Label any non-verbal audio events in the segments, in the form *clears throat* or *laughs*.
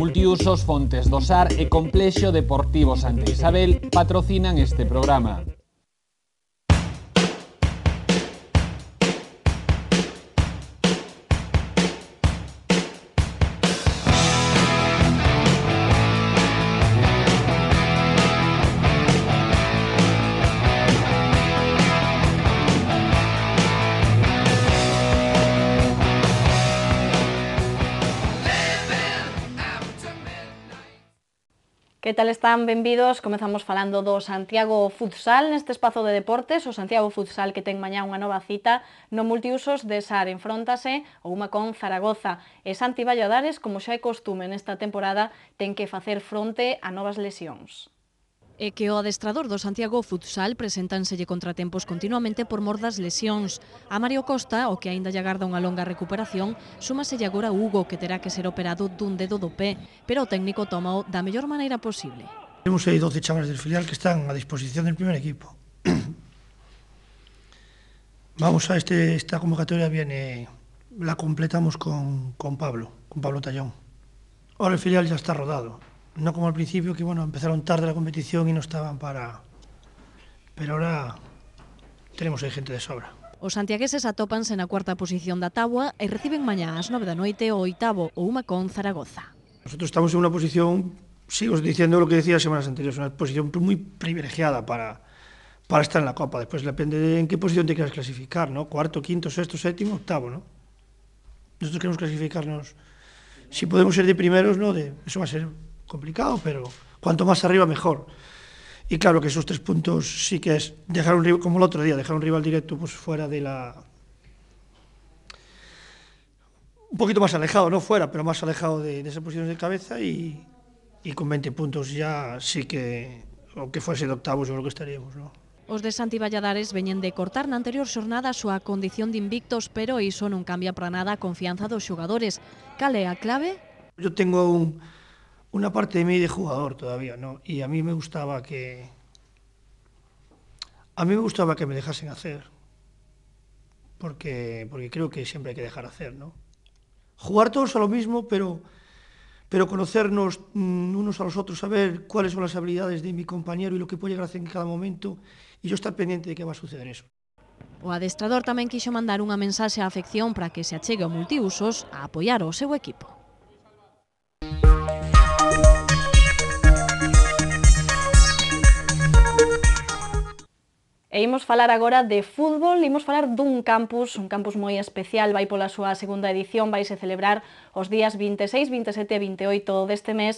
Multiusos Fontes do Sar e Complexo Deportivo Santa Isabel patrocinan este programa. Que tal están? Benvidos. Comezamos falando do Santiago Futsal neste espazo de deportes. O Santiago Futsal que ten mañá unha nova cita no multiusos de Sar. Enfróntase o unha con Zaragoza. E Santi Valladares, como xa é costume nesta temporada, ten que facer fronte a novas lesións. É que o adestrador do Santiago Futsal presentanselle contratempos continuamente por mordas lesións. A Mario Costa, o que aínda lle agarda unha longa recuperación, súmaselle agora Hugo, que terá que ser operado dun dedo do pé, pero o técnico tomao da mellor maneira posible. Temos aí 12 chavales del filial que están a disposición del primer equipo. *clears throat* Vamos a este, esta convocatoria viene, la completamos con, con Pablo, con Pablo Tallón. Ahora el filial ya está rodado no como al principio que bueno, empezaron tarde la competición y no estaban para pero ahora tenemos ahí gente de sobra. Os santiagueses atópanse na cuarta posición da tábua e reciben mañá ás 9 da noite o oitavo o uma con Zaragoza. Nosotros estamos en unha posición, sigo diciendo lo que decía semanas anteriores, unha posición moi privilegiada para, para estar en la Copa. Despois depende de en que posición te quieras clasificar, ¿no? Cuarto, quinto, sexto, séptimo, octavo, ¿no? Nosotros queremos clasificarnos, si podemos ser de primeros, ¿no? De, eso va a ser complicado, pero cuanto más arriba mejor. Y claro que esos tres puntos sí que es dejar un rival, como el otro día, dejar un rival directo pues fuera de la... Un poquito más alejado, no fuera, pero más alejado de, de esas posiciones de cabeza y, y con 20 puntos ya sí que, aunque fuese de octavos, yo creo que estaríamos, ¿no? Os de Santi Valladares veñen de cortar na anterior xornada a súa condición de invictos, pero iso non cambia para nada a confianza dos xogadores. Cal é a clave? Eu tengo un, una parte de mí de jugador todavía, ¿no? Y a mí me gustaba que... A mí me gustaba que me dejasen hacer, porque, porque creo que siempre hay que dejar hacer, ¿no? Jugar todos a lo mismo, pero, pero conocernos mm, unos a los otros, saber cuáles son las habilidades de mi compañero y lo que puede llegar a hacer en cada momento, y yo estar pendiente de qué va a suceder eso. O adestrador también quiso mandar una mensaje a afección para que se achegue a multiusos a apoyar o seu equipo. E imos falar agora de fútbol, imos falar dun campus, un campus moi especial, vai pola súa segunda edición, vai se celebrar os días 26, 27 e 28 deste mes,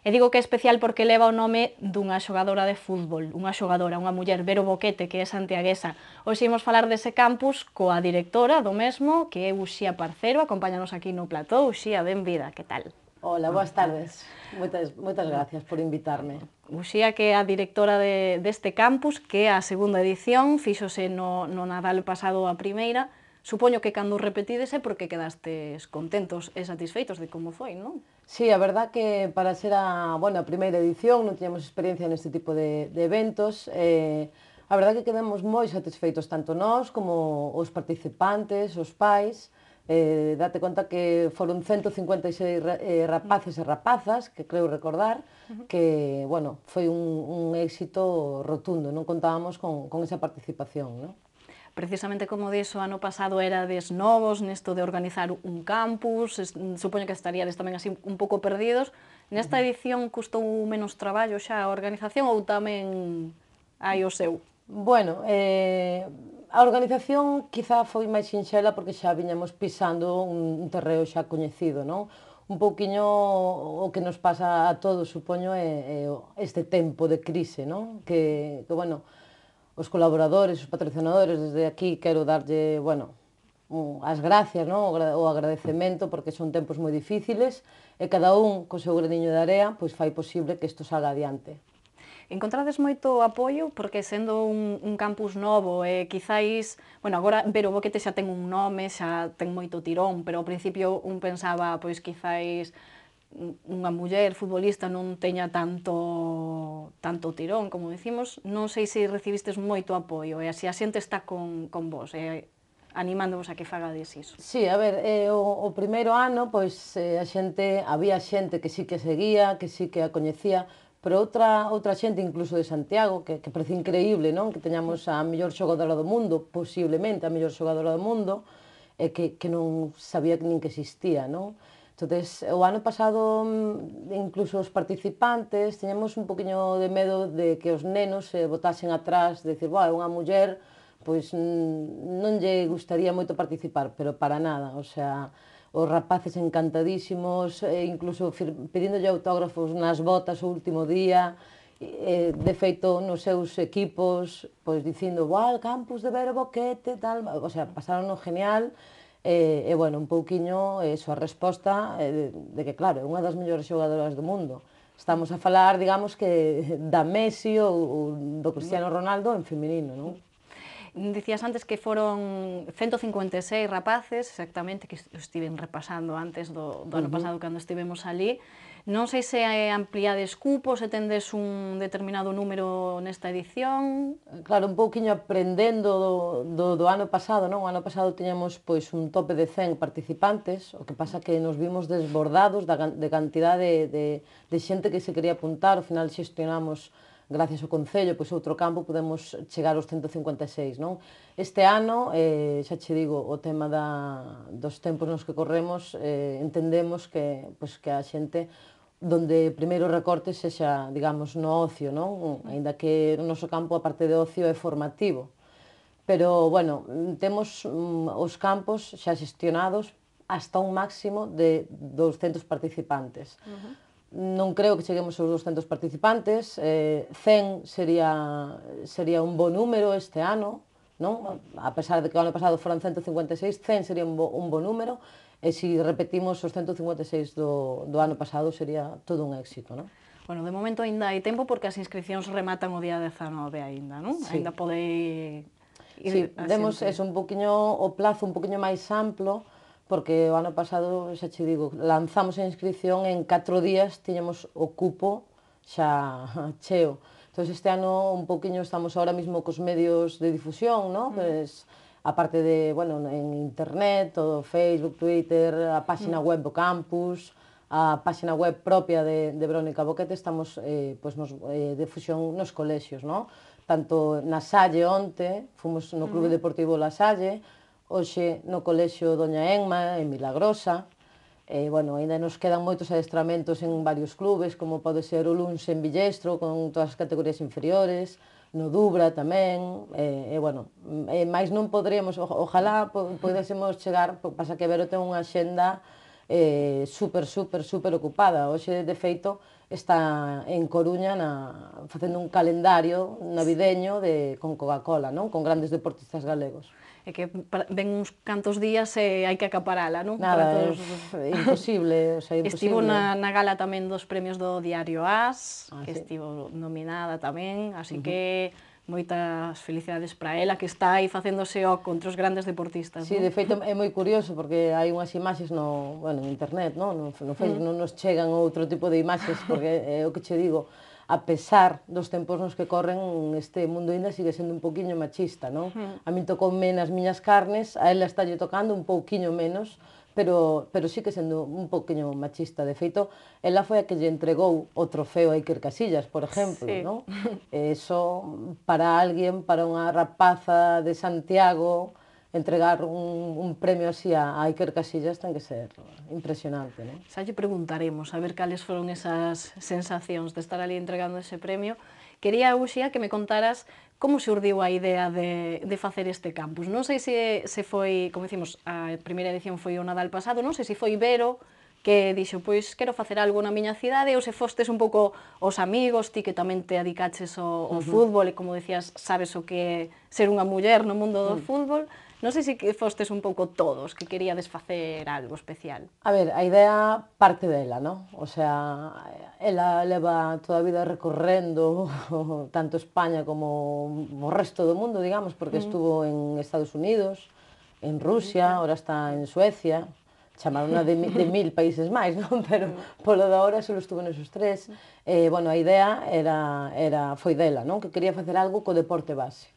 E digo que é especial porque leva o nome dunha xogadora de fútbol, unha xogadora, unha muller, Vero Boquete, que é santiaguesa. Hoxe imos falar dese campus coa directora do mesmo, que é Uxía Parcero, acompáñanos aquí no plató. Uxía, benvida, que tal? Ola, boas tardes. Moitas, moitas gracias por invitarme. Uxía, que é a directora de, deste campus, que é a segunda edición, fixose no, no Nadal pasado a primeira. Supoño que cando repetídese é porque quedastes contentos e satisfeitos de como foi, non? Sí, a verdad que para ser a, bueno, a primeira edición non tiñamos experiencia neste tipo de, de eventos. Eh, a verdad que quedamos moi satisfeitos tanto nós como os participantes, os pais, eh, date conta que foron 156 eh, rapaces e rapazas, que creo recordar, que, bueno, foi un, un éxito rotundo, non contábamos con, con esa participación, non? precisamente como dixo ano pasado era des novos nesto de organizar un campus, es, supoño que estaríades tamén así un pouco perdidos. Nesta edición custou menos traballo xa a organización ou tamén hai o seu? Bueno, eh, A organización quizá foi máis sinxela porque xa viñamos pisando un terreo xa coñecido, non? Un pouquiño o que nos pasa a todos, supoño, é, é este tempo de crise, non? Que, que bueno, os colaboradores, os patrocinadores, desde aquí quero darlle, bueno, as gracias, non? o agradecemento, porque son tempos moi difíciles, e cada un co seu grediño de area pois fai posible que isto salga adiante. Encontrades moito apoio porque sendo un, un campus novo e eh, quizáis, bueno, agora ver o boquete xa ten un nome, xa ten moito tirón, pero ao principio un pensaba, pois quizáis unha muller futbolista non teña tanto tanto tirón, como dicimos, non sei se recibistes moito apoio e así a xente está con, con vos, e animándovos a que fagades iso? Sí, a ver, eh, o, o primeiro ano, pois eh, a xente, había xente que sí que seguía, que sí que a coñecía, pero outra, outra xente incluso de Santiago, que, que parece increíble, non? Que teñamos a mellor xogadora do mundo, posiblemente a mellor xogadora do mundo, e que, que non sabía nin que existía, non? Entonces, o ano pasado, mm, incluso os participantes, teñamos un poquinho de medo de que os nenos se botasen atrás, de decir, é unha muller, pois mm, non lle gustaría moito participar, pero para nada, o sea, os rapaces encantadísimos, e incluso pedindolle autógrafos nas botas o último día, e, de feito nos seus equipos, pois dicindo, "Uau, campus de Vero Boquete", tal, o sea, pasaron genial. E, e bueno, un pouquiño eso a resposta de, de que claro, é unha das mellores xogadoras do mundo. Estamos a falar, digamos que da Messi ou, ou do Cristiano Ronaldo en feminino, non? Dicías antes que foron 156 rapaces, exactamente, que estiven repasando antes do, do ano uh -huh. pasado cando estivemos ali. Non sei se ampliades cupo, se tendes un determinado número nesta edición. Claro, un pouquiño aprendendo do, do, do ano pasado, non? O ano pasado teñamos pois un tope de 100 participantes, o que pasa que nos vimos desbordados da, de cantidad de, de, de xente que se quería apuntar, ao final xestionamos gracias ao Concello, pois outro campo, podemos chegar aos 156, non? Este ano, eh, xa che digo, o tema da, dos tempos nos que corremos, eh, entendemos que, pois, que a xente donde primeiro recorte sexa, digamos, no ocio, non? Ainda que o noso campo, a parte de ocio, é formativo. Pero, bueno, temos mm, os campos xa xestionados hasta un máximo de 200 participantes. Uh -huh non creo que cheguemos aos 200 participantes, eh, 100 sería, sería un bo número este ano, non? a pesar de que o ano pasado foron 156, 100 sería un bo, un bo número, e se si repetimos os 156 do, do ano pasado sería todo un éxito. Non? Bueno, de momento aínda hai tempo porque as inscripcións rematan o día 19 aínda, non? Sí. Aínda podei ir Sí, demos es un poquinho o plazo un poquinho máis amplo, porque o ano pasado, xa che digo, lanzamos a inscripción en 4 días tiñamos o cupo xa *laughs* cheo. Entón, este ano un poquinho estamos ahora mismo cos medios de difusión, ¿no? Mm. Pues, aparte de, bueno, en internet, todo Facebook, Twitter, a página mm. web do campus, a página web propia de, de Verónica Boquete, estamos, eh, pues, nos, eh, difusión nos colexios, ¿no? Tanto na Salle onte, fomos no Clube -huh. Mm. Deportivo La Salle, hoxe no colexio Doña Enma, en Milagrosa. E, bueno, ainda nos quedan moitos adestramentos en varios clubes, como pode ser o Luns en Villestro, con todas as categorías inferiores, no Dubra tamén, e, e bueno, eh, máis non poderíamos, o, ojalá po, podésemos chegar, pasa que Vero ten unha xenda eh, super, super, super ocupada. Hoxe, de feito, está en Coruña na, facendo un calendario navideño de, con Coca-Cola, non? con grandes deportistas galegos. É que ven uns cantos días e hai que acaparala, non? Nada, Para todos... é imposible, o sea, *laughs* imposible. Estivo na, na gala tamén dos premios do diario AS, ah, que sí. estivo nominada tamén, así uh -huh. que moitas felicidades para ela que está aí facéndose o contra os grandes deportistas. Sí, non? de feito é moi curioso porque hai unhas imaxes no, bueno, no internet, no, no, no no, non nos chegan outro tipo de imaxes porque é o que che digo, a pesar dos tempos nos que corren este mundo ainda sigue sendo un poquinho machista, non? Mm. A min tocou menos miñas carnes, a ela estálle tocando un pouquiño menos, pero, pero sí que sendo un poquinho machista. De feito, ela foi a que lle entregou o trofeo a Iker Casillas, por exemplo, sí. ¿no? Eso eh, para alguén, para unha rapaza de Santiago, entregar un, un premio así a, a Iker Casillas ten que ser impresionante. ¿no? Xa lle preguntaremos a ver cales foron esas sensacións de estar ali entregando ese premio. Quería, Uxía, que me contaras como urdiu a idea de, de facer este campus. Non sei se, se foi, como dicimos, a primeira edición foi o Nadal pasado, non sei se foi Vero que dixo, pois quero facer algo na miña cidade, ou se fostes un pouco os amigos, ti que tamén te adicaches ao, ao uh -huh. fútbol, e como decías, sabes o que é ser unha muller no mundo do uh mm. -huh. fútbol, Non sei se que fostes un pouco todos que queríades facer algo especial. A ver, a idea parte dela, non? O sea, ela leva toda a vida recorrendo *laughs* tanto España como o resto do mundo, digamos, porque mm. estuvo en Estados Unidos, en Rusia, ora está en Suecia, chamaron de, de mil países máis, non? *laughs* Pero mm. polo da hora só estuvo nesos tres. Mm. Eh, bueno, a idea era, era foi dela, non? Que quería facer algo co deporte base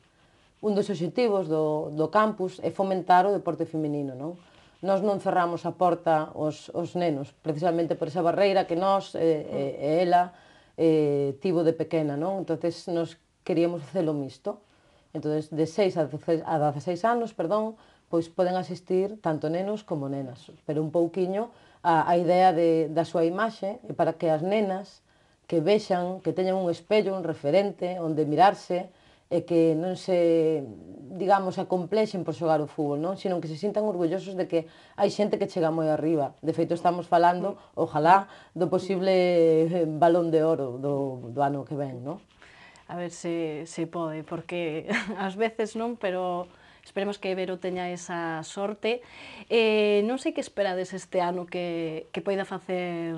un dos obxectivos do, do campus é fomentar o deporte feminino, non? Nós non cerramos a porta aos, os nenos, precisamente por esa barreira que nós e, eh, eh, ela eh, tivo de pequena, non? Entonces nos queríamos facelo mixto. Entonces de 6 a 16, 16 anos, perdón, pois poden asistir tanto nenos como nenas, pero un pouquiño a, a idea de, da súa imaxe é para que as nenas que vexan, que teñan un espello, un referente onde mirarse, e que non se, digamos, acomplexen por xogar o fútbol, non? Sino que se sintan orgullosos de que hai xente que chega moi arriba. De feito, estamos falando, ojalá, do posible eh, balón de oro do, do ano que ven, non? A ver se, se pode, porque *laughs* ás veces non, pero Esperemos que Vero teña esa sorte. Eh, non sei que esperades este ano que, que poida facer,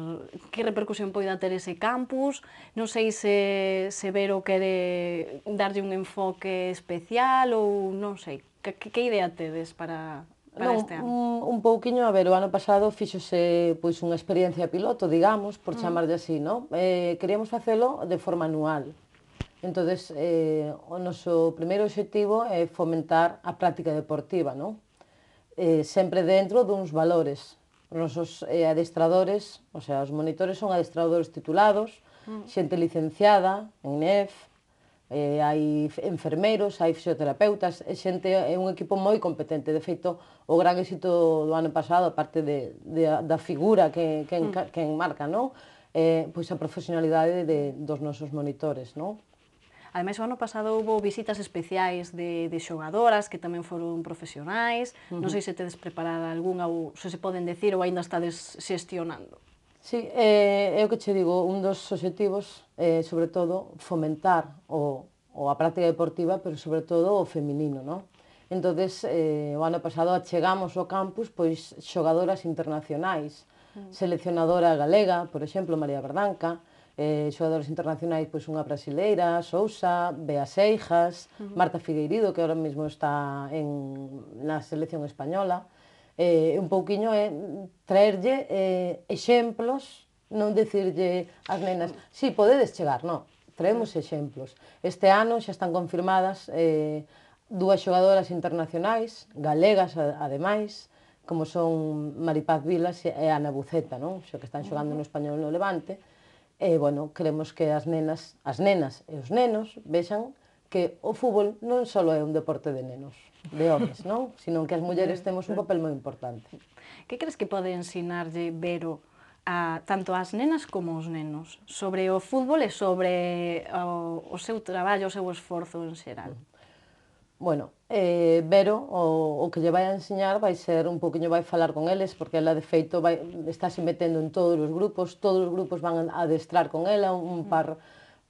que repercusión poida ter ese campus, non sei se, se Vero quere darlle un enfoque especial ou non sei. Que, que idea tedes para, para non, este ano? Un, un pouquiño, a ver, o ano pasado fixose pois unha experiencia piloto, digamos, por mm. chamarlle así, non? Eh, queríamos facelo de forma anual entonces eh, o noso primeiro obxectivo é fomentar a práctica deportiva, non? Eh, sempre dentro duns valores. Os nosos eh, adestradores, o sea, os monitores son adestradores titulados, mm. xente licenciada en NEF, eh, hai enfermeiros, hai fisioterapeutas, e xente é un equipo moi competente. De feito, o gran éxito do ano pasado, a parte de, de, da figura que, que, en, mm. que enmarca, non? Eh, pois a profesionalidade de, dos nosos monitores, non? Ademais, o ano pasado houve visitas especiais de, de xogadoras que tamén foron profesionais. Uh -huh. Non sei se tedes preparada algunha ou se se poden decir ou aínda estades xestionando. Sí, eh, é o que che digo, un dos obxectivos, eh, sobre todo, fomentar o, o a práctica deportiva, pero sobre todo o feminino, non? Entonces, eh, o ano pasado achegamos ao campus pois xogadoras internacionais, mm. seleccionadora galega, por exemplo, María Berdanca, eh, xogadores internacionais, pois unha brasileira, Sousa, Bea Seixas, uh -huh. Marta Figueirido, que ahora mesmo está en, na selección española. Eh, un pouquiño é eh, traerlle eh, exemplos, non decirlle ás nenas, si, sí, podedes chegar, non, traemos exemplos. Este ano xa están confirmadas eh, dúas xogadoras internacionais, galegas ademais, como son Maripaz Vilas e Ana Buceta, non? xa que están xogando no español no Levante, E, bueno, queremos que as nenas, as nenas e os nenos vexan que o fútbol non só é un deporte de nenos, de homes, non? *laughs* Sino que as mulleres temos un papel moi importante. Que crees que pode ensinarlle Vero a, tanto as nenas como os nenos sobre o fútbol e sobre o, o seu traballo, o seu esforzo en xeral? Uh mm. -huh bueno, eh, Vero, o, o que lle vai a enseñar vai ser un poquinho, vai falar con eles, porque ela de feito vai, está se metendo en todos os grupos, todos os grupos van a adestrar con ela un mm. par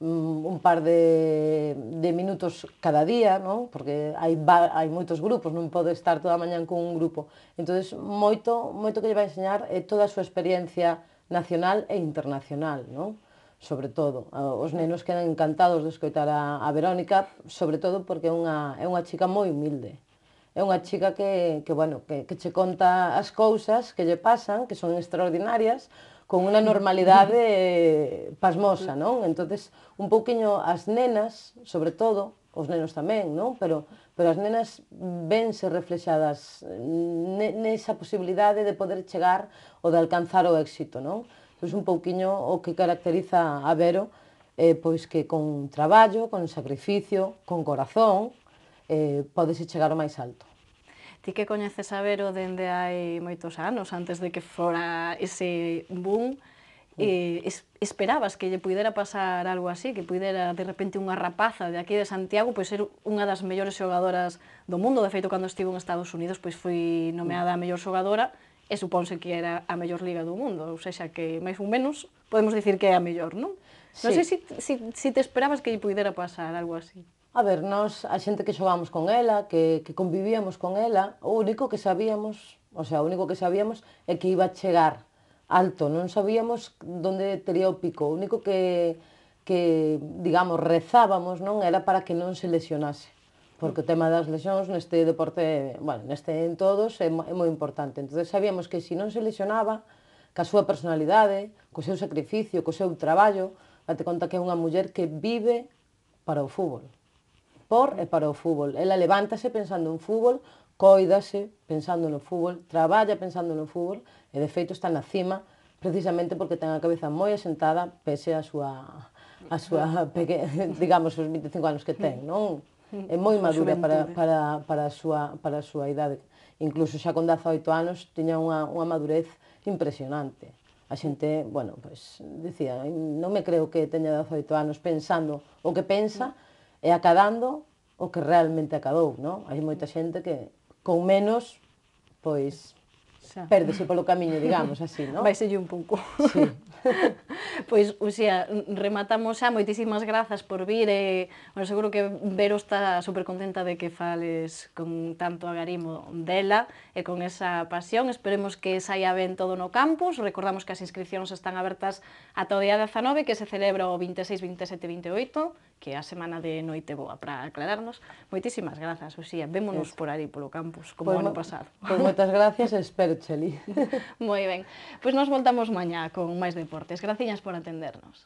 mm, un par de, de minutos cada día, ¿no? porque hai, va, hai moitos grupos, non pode estar toda a mañan con un grupo. Entón, moito, moito que lle vai enseñar é toda a súa experiencia nacional e internacional. Non? sobre todo. Ah, os nenos quedan encantados de escoitar a, a Verónica, sobre todo porque é unha, é unha chica moi humilde. É unha chica que, que, bueno, que, que che conta as cousas que lle pasan, que son extraordinarias, con unha normalidade *laughs* pasmosa, non? Entonces, un pouquiño as nenas, sobre todo, os nenos tamén, non? Pero, pero as nenas vense reflexadas nesa posibilidade de poder chegar ou de alcanzar o éxito, non? pois un pouquiño o que caracteriza a Vero, eh, pois que con traballo, con sacrificio, con corazón, eh, podes chegar ao máis alto. Ti que coñeces a Vero dende hai moitos anos, antes de que fora ese boom, e eh, esperabas que lle pudera pasar algo así, que pudera de repente unha rapaza de aquí de Santiago pois ser unha das mellores xogadoras do mundo, de feito cando estivo en Estados Unidos pois foi nomeada a mellor xogadora e suponse que era a mellor liga do mundo, ou seja, que máis ou menos podemos dicir que é a mellor, non? Sí. Non sei se si, si, si te esperabas que lle pudera pasar algo así. A ver, nós, a xente que xogamos con ela, que, que convivíamos con ela, o único que sabíamos, o sea, o único que sabíamos é que iba a chegar alto, non sabíamos onde tería o pico, o único que, que digamos, rezábamos non era para que non se lesionase porque o tema das lesións neste deporte, bueno, neste en todos é, é moi importante. Entón sabíamos que se non se lesionaba, ca súa personalidade, co seu sacrificio, co seu traballo, date conta que é unha muller que vive para o fútbol. Por e para o fútbol. Ela levántase pensando en fútbol, coídase pensando no fútbol, traballa pensando no fútbol e de feito está na cima precisamente porque ten a cabeza moi asentada pese a súa a súa *laughs* *laughs* digamos os 25 anos que ten, non? é moi madura para, para, para, a súa, para a súa idade. Incluso xa con 18 anos tiña unha, unha madurez impresionante. A xente, bueno, pues, pois, dicía, non me creo que teña 18 anos pensando o que pensa e acadando o que realmente acadou, non? Hai moita xente que con menos, pois, xa. Pérdese polo camiño, digamos así, non? *laughs* Vai selle un pouco. Sí. *laughs* pois, Uxía, rematamos xa, moitísimas grazas por vir, e, bueno, seguro que Vero está supercontenta de que fales con tanto agarimo dela e con esa pasión. Esperemos que saia ben todo no campus. Recordamos que as inscripcións están abertas ata o día 19, que se celebra o 26, 27 e 28, que a semana de noite boa para aclararnos. Moitísimas grazas, Uxía. Vémonos por ali polo campus, como pues, pois ano pasado. Pois pues, moitas gracias, espero cheli. *laughs* Moi ben. Pois pues nos voltamos mañá con máis deportes. Graciñas por atendernos.